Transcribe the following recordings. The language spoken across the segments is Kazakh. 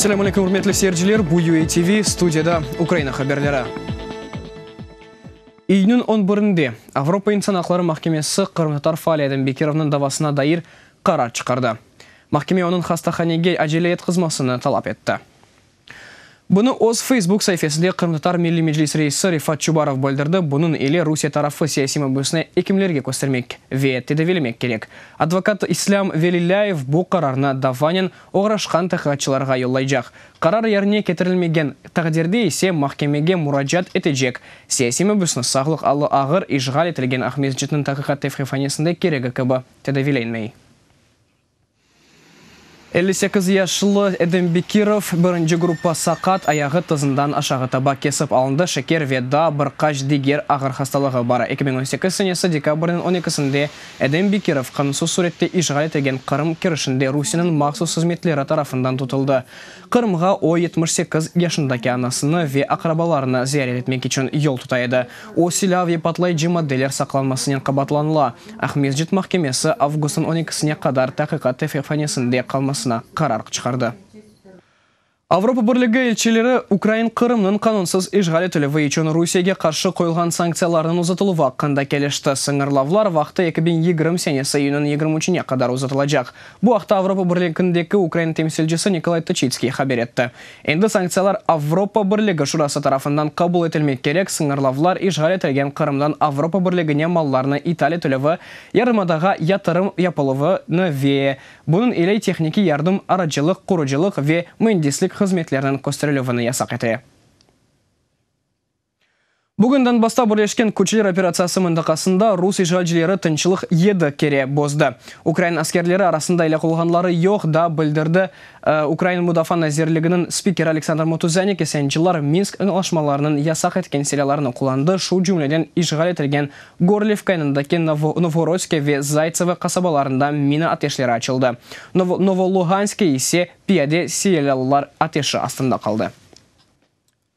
сәлем алейкум құрметті серджілер бұю тв студияда украина хабарлары июньнің 11-інде Авропа инсан мақкемесі махкемесі Қырмытар Фалиядан Бекеровның давасына дайыр қарар шығарды. Мақкеме оның хастаханеге әжеле еткізмасыны талап етті. Бұны өз Facebook сайфесінде қырымдытар Милли Меджлис рейсі Рифат Чубаров бөлдірді Бұның еле Русия тарафы саяси мөбісіне екімлерге көстермек, виетті де велімек керек. Адвокат Ислам Велиляев бұл қарарына даванен оғырашқан еллай жақ. Қарар ерне кетірілмеген тағдерде есе мақкемеге мұраджат етежек. Саяси мөбісіні сағлық алы ағыр ижғал етілген Ахмезжеттің керегі кібі. 58 яшылы Эдем Бекиров бірінші группа сақат аяғы тызындан ашағы таба кесіп алынды. Шекер ведда бірқаш дегер ағыр хасталығы бары. 2018 сенесі декабрының 12-сінде Эдем Бекиров қынсу суретте ижғай теген Қырым керішінде Русинің мақсус қызметлері тарафындан тұтылды. Қырымға о 78 яшындаке анасыны ве ақырабаларына зиярет етмек үшін ел тұтайды. О Силаве патлай моделер сақланмасынен қабатланыла. Ахмезжит мақкемесі 12-сіне қадар тақиқат тефефанесінде қалмасы арасына қарар шығарды Европа бірлігі елшілері Украин қырымның қанонсыз ижғал етілуі үшін Русияге қаршы қойылған санкцияларын ұзатылуы қанда келешті. Сыңырлавлар вақты 2020 сене сайының 23-не қадар ұзатылacak. Бұ ақта Европа бірлігіндегі Украин темсілжісі Николай Тачицкий қабер етті. Енді санкциялар Авропа бірлігі шурасы тарафындан қабыл етілмек керек. Сыңырлавлар ижғал етілген қырымдан Авропа бірлігіне малларны итал етілуі, ярымадаға ятырым япылуы ве. Бұның елей техники ярдым аражылық құручылық ве мүндеслік xizmatlarining qo'shtirilovini yasaq edi Бүгінден бастап бұрешкен көчелер операциясы мұндақасында рус ижалчилери тынчылық еді кере бозды. Украин аскерлері арасында әлі қолғанлары ең, да білдірді. Ә, Украин мұдафан әзерлігінің спикер Александр Мутузяник есен жылар Минск ұңалашмаларының ясақ еткен селяларының құланды шу жүмледен ижғал етілген Горлевка айнындаки ве Зайцевы қасабаларында мина атешлері ашылды. Новолуганский есе пияде селялар атеші астында қалды.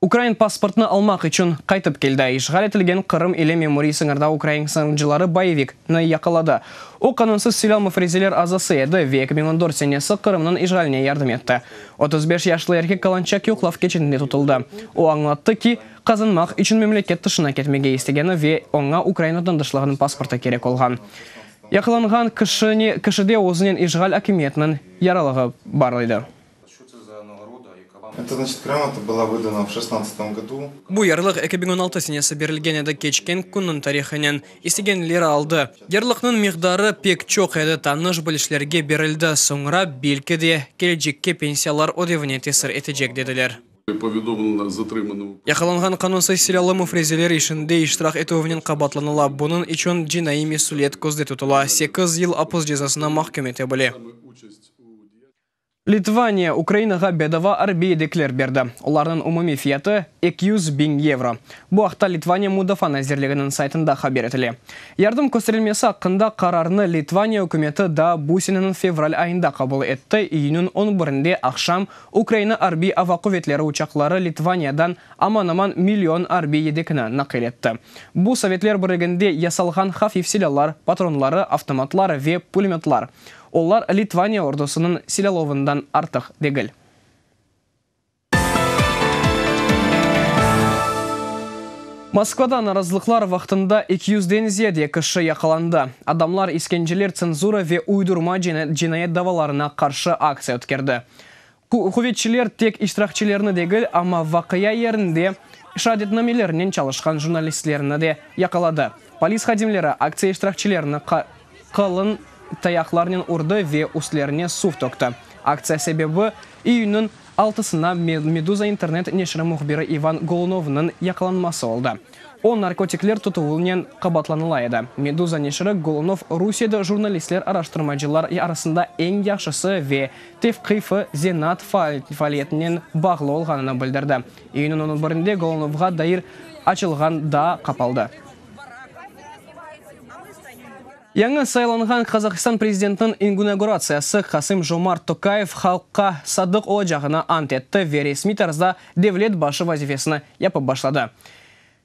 Украин паспортны алмақ үшін қайтып келді. Ишғал етілген Қырым елі мемори сыңырда Украин сыңыржылары Баевик на якалады. О қанынсыз Селямов резелер азасы еді, век меңіндор сенесі Қырымның ишғаліне ярдым етті. 35 яшлы еркек Каланчак юқлав кечінде тұтылды. О аңлатты ки, қазынмақ үшін мемлекет тышына кетмеге естігені ве оңа Украинадан дышлығының паспорты керек олған. Яқыланған кішіде өзінен ижғаль әкіметінің яралығы барлайды. Это значит, грамота 16 году. 2016 сенесі берілгенеді кечкен күннің тарихынан естігенлер алды. Ярлықның миғдары пек чоқ еді таныш білішлерге берілді. Соңра белкі де пенсиялар одевіне тесір етежек деділер. Яқыланған қанунсыз сериалымы фрезелер ішінде иштрақ етуінен қабатланыла. Бұның үшін жинайы месулет көзде тұтыла. 8 ел апыз жазасына мақкем біле. Литвания Украинаға бедова арби деклер берді. Олардың умыми фияты 200 бин евро. Бұ ақта Литвания Мудафан әзірлігінің сайтында қабер етілі. Ярдым көстерілмесі ақында қарарыны Литвания үкіметі да Бусинінің февраль айында қабыл етті. Июнің 11-інде ақшам Украина арби авақветлері учақлары Литваниядан аман-аман миллион арби едекіні нақил Бұ советлер бірігінде ясалған хаф патронлары, автоматлары ве пулеметлар олар Литвания ордосының селеловындан артық дегіл. Москвада наразылықлар вақтында 200-ден зияде күші яқаланды. Адамлар ескенжелер цензура ве ұйдырма жинает даваларына қаршы акция өткерді. Хуветчілер тек иштирақчылеріні дегіл, ама вақия ерінде шадетнамелерінен чалышқан журналистлеріні де яқалады. Полис қадемлері акция иштирақчылеріні қалын таяқларынен ұрды ве үстілеріне суф төкті акция себебі июньнің алтысына медуза интернет нешірі мұхбирі иван голуновның яқыланмасы олды. ол наркотиклер тұтылуынан қабатланылайды медуза нешірі голунов русияда журналистлер араштырмачылар арасында ең яқшысы ве тевқифы зенат фалетінен бағлы болғанын білдірді июньнің он бірінде голуновға дайыр ашылған да қапалды Яңы сайланған Қазақстан президентінің ингунагурациясы Қасым Жомарт Токаев халыққа садық ол жағына ант етті вересми девлет башы вазифесіні япы башлады.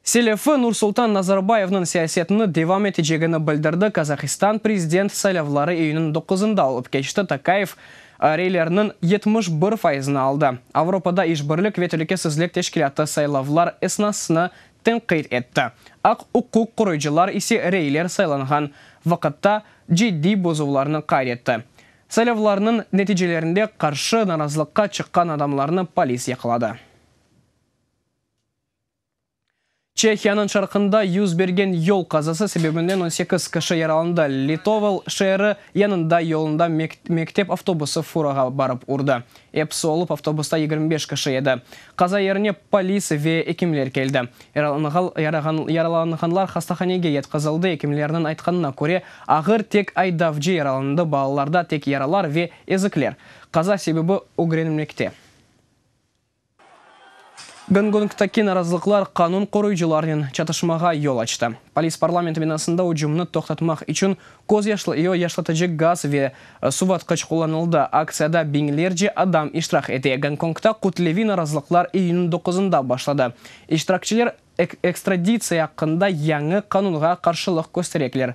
Селефі Нұрсултан Назарбаевның сиясетіні девам етежегіні білдірді Қазақстан президент сайлавлары үйінің 9-ында алып кешті Токаев рейлерінің 71 пайызына алды. Авропада ешбірлік ветілікі сізлік тешкілетті сайлаулар эснасыны тенқейт етті. Ақ ұққық құройжылар ісі рейлер сайланған вақытта жидді бозуларны қайретті. Сәлевларының нәтижелерінде қаршы наразылыққа чыққан адамларыны полиция қылады Чехияның шарқында юз берген ел қазасы себебінен 18 кіші яраланды. Литовал шәрі янында елында мектеп автобусы фураға барып ұрды. Эпсі олып автобуста 25 кіші еді. Қаза еріне полисы ве екемлер келді. Яраланғанлар хастаханеге етқызылды екемлерінің айтқанына көре, ағыр тек айдавджи яраланды балаларда тек яралар ве езіклер. Қаза себебі угренмекте Гонконгта қанун канун коруйчуларынын чатышмаға ел ашты. Полис парламент бинасында ужумны тоқтатмақ үшін көз яшлы ио яшлатыжы газ ве э, суваткыч акцияда Акцияда же адам иштрақ әте. Гонконгта құтлевина наразылыклар июнун 9 ында башлады. Иштрақчылер экстрадиция қында яңы қанунға қаршылық көстереклер.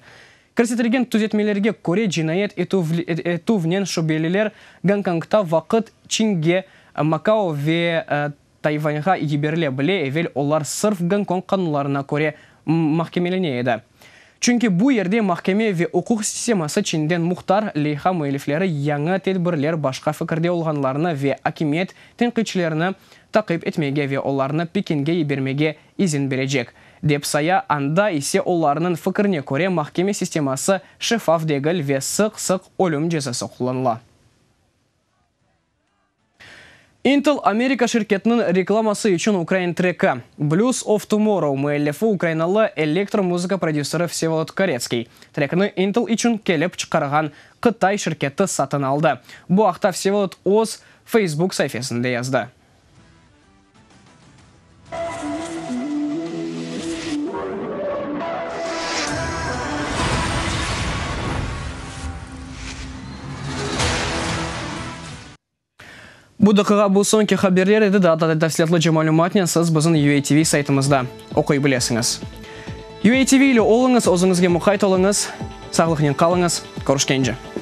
Көрсетілген түзетмелерге көре жинает э, внен шубелілер Гонконгта вақыт Чинге, э, Макао ве Тайваньға еберле біле әвел олар сырф Гонконг қануларына көре еді. Чүнки бұ ерде мақкеме ве ұқуқ системасы чинден мұқтар, лейха мәйліфлері яңы тедбірлер башқа фікірде олғанларына ве акимет тінқичілеріні тақып әтмеге ве оларны пекенге ебермеге изін бережек. Деп сая анда исе оларының фікіріне көре мақкеме системасы шыфаф дегіл ве сық-сық өлім жазасы қоланыла. Intel Америка шеркетінің рекламасы үшін Украин трека Blues of Tomorrow müellifi украиналы электромузыка продюсері Всеволод Корецкий. Трекіні Intel үшін келіп чықарған Қытай шіркетті сатын алды. Бұ ақта Всеволод Оз Facebook сайфесінде язды. соң ке хаберлер еді да даты дәфсілетлі жамалыматнен сіз бізін UATV сайтымызда оқи білесіңіз. UATV үлі олыңыз, өзіңізге мұқайт олыңыз, сағылықнен қалыңыз, көрішкенже.